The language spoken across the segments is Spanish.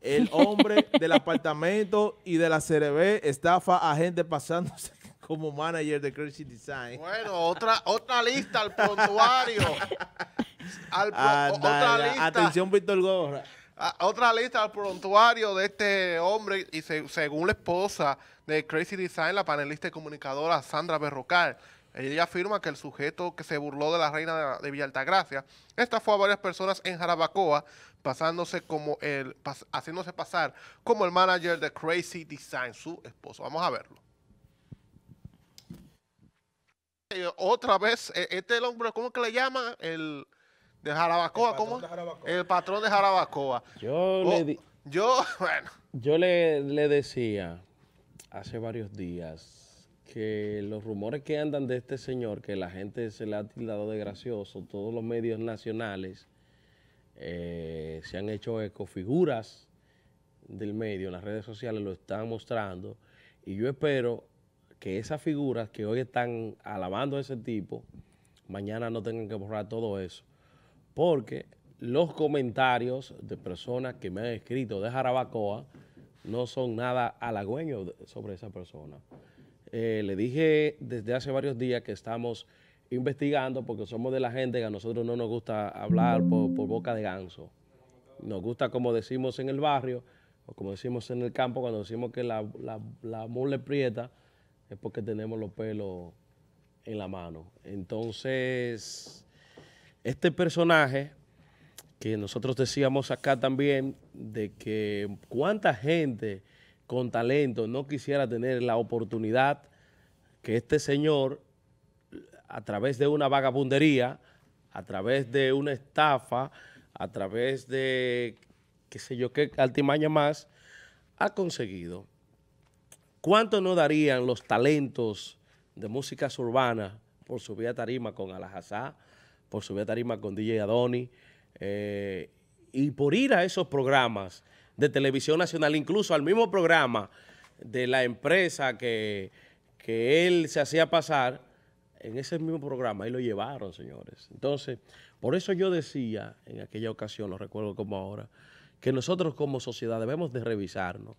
El hombre del apartamento y de la CRB estafa a gente pasándose como manager de Crazy Design. Bueno, otra, otra lista al prontuario. Ah, atención, Víctor Gorra. Ah, otra lista al prontuario de este hombre y según la esposa de Crazy Design, la panelista y comunicadora Sandra Berrocal ella afirma que el sujeto que se burló de la reina de Villa esta fue a varias personas en Jarabacoa, pasándose como el, haciéndose pasar como el manager de Crazy Design, su esposo. Vamos a verlo. Eh, otra vez, eh, este el hombre, ¿cómo que le llama El de Jarabacoa, el ¿cómo? El patrón de Jarabacoa. Yo le oh, Yo, bueno. Yo le, le decía hace varios días que los rumores que andan de este señor, que la gente se le ha tildado de gracioso, todos los medios nacionales eh, se han hecho eco, figuras del medio, en las redes sociales lo están mostrando, y yo espero que esas figuras que hoy están alabando a ese tipo, mañana no tengan que borrar todo eso, porque los comentarios de personas que me han escrito de Jarabacoa no son nada halagüeños sobre esa persona. Eh, le dije desde hace varios días que estamos investigando porque somos de la gente que a nosotros no nos gusta hablar por, boca de ganso. Nos gusta, como decimos en el barrio, o como decimos en el campo, cuando decimos que la, la, la prieta, es porque tenemos los pelos en la mano. Entonces, este personaje que nosotros decíamos acá también, de que cuánta gente con talento no quisiera tener la oportunidad que este señor, a través de una vagabundería, a través de una estafa, a través de qué sé yo qué altimaña más, ha conseguido. ¿Cuánto no darían los talentos de músicas urbanas por subir a tarima con Alajazá, por subir a tarima con DJ Adoni eh, y por ir a esos programas de Televisión Nacional, incluso al mismo programa de la empresa que, él se hacía pasar, en ese mismo programa, ahí lo llevaron, señores. Entonces, por eso yo decía en aquella ocasión, lo recuerdo como ahora, que nosotros como sociedad debemos de revisarnos,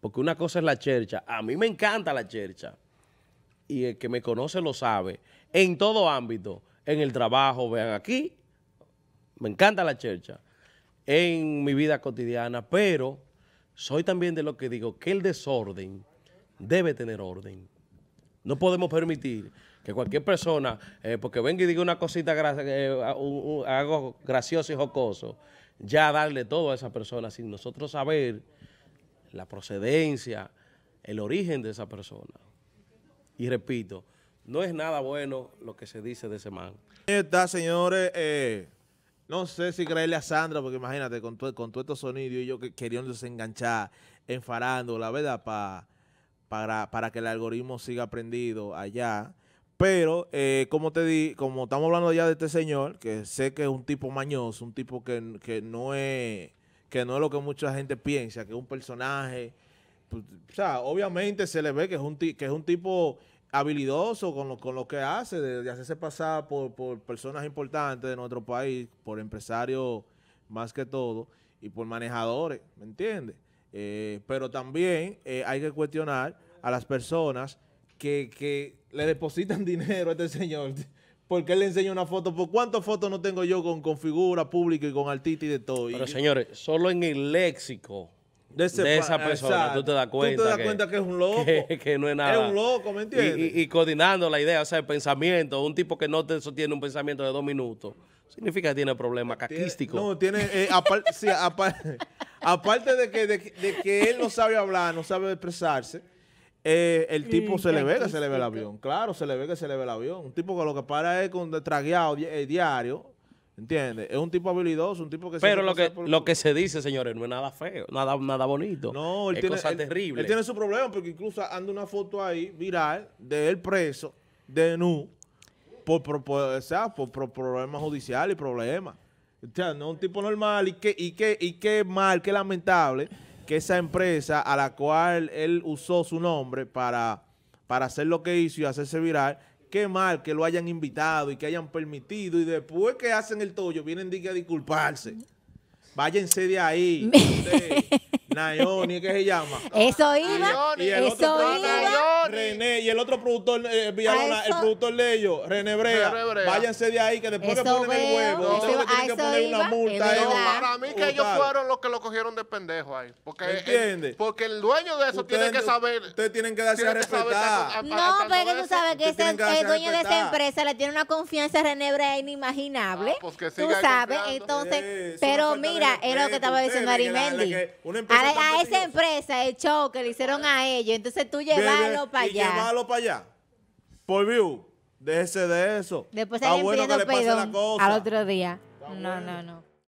porque una cosa es la chercha, a mí me encanta la chercha, y el que me conoce lo sabe, en todo ámbito, en el trabajo, vean aquí, me encanta la chercha, en mi vida cotidiana, pero soy también de lo que digo que el desorden debe tener orden. No podemos permitir que cualquier persona, eh, porque venga y diga una cosita, eh, algo gracioso y jocoso, ya darle todo a esa persona sin nosotros saber la procedencia, el origen de esa persona. Y repito, no es nada bueno lo que se dice de ese man. Está, señores. Eh, no sé si creerle a Sandra, porque imagínate, con todos con todo estos sonidos y yo que querían desenganchar, la ¿verdad? para, para que el algoritmo siga aprendido allá. Pero, eh, como te di, como estamos hablando ya de este señor, que sé que es un tipo mañoso, un tipo que, no es que no es lo que mucha gente piensa, que es un personaje. Pues, o sea, obviamente se le ve que es un, que es un tipo habilidoso con lo, con lo que hace, de, hacerse pasar por, personas importantes de nuestro país, por empresarios más que todo, y por manejadores, ¿me entiendes? Eh, pero también eh, hay que cuestionar a las personas que, que le depositan dinero a este señor porque él le enseña una foto. ¿Por cuántas fotos no tengo yo con, figura pública y con artistas y de todo? Pero señores, solo en el léxico de, esa persona, tú te das cuenta. Tú te das que, cuenta que es un loco. Que, no es nada. Es un loco, ¿me entiendes? Y, coordinando la idea, o sea, el pensamiento. Un tipo que no te un pensamiento de dos minutos, significa que tiene problemas caquísticos. No, tiene. Eh, aparte de que, de, que él no sabe hablar, no sabe expresarse. Eh, el tipo mm, se le ve que se le ve el avión. Claro, se le ve que se le ve el avión. Un tipo que lo que para es con de tragueado eh, diario, ¿Entiendes? Es un tipo habilidoso, un tipo que... Pero lo que, lo que se dice, señores, no es nada feo, nada, nada bonito. No, él es tiene, cosa terrible. Él tiene su problema porque incluso anda una foto ahí viral de él preso, de nu, por, por, problemas judiciales y problemas. O sea, no es un tipo normal y qué y que, y que mal, qué lamentable que esa empresa a la cual él usó su nombre para, para hacer lo que hizo y hacerse viral qué mal que lo hayan invitado y que hayan permitido y después que hacen el tollo vienen a disculparse. Váyanse de ahí. ¿qué se llama? Eso iba. Y eso iba. René, y el otro productor, eh, el productor de ellos, René Brea, Váyanse de ahí que después que ponen el huevo, tienen que poner una multa. para mí que ellos fueron los que lo cogieron de pendejo ahí. Porque, porque el dueño de eso tiene que saber. Ustedes tienen que darse a respetar. no, pero tú sabes que el dueño de esa empresa le tiene una confianza a René Brea inimaginable. Ah, pues tú sabes, entonces. Pero mira, es lo que estaba diciendo Arimendi. Una a, esa empresa, el show que le hicieron a ellos. Entonces tú llevarlo para allá. Llevarlo para allá. Por view, de ese de eso. Después hay ah, bueno que le la cosa. al otro día. no, no, no.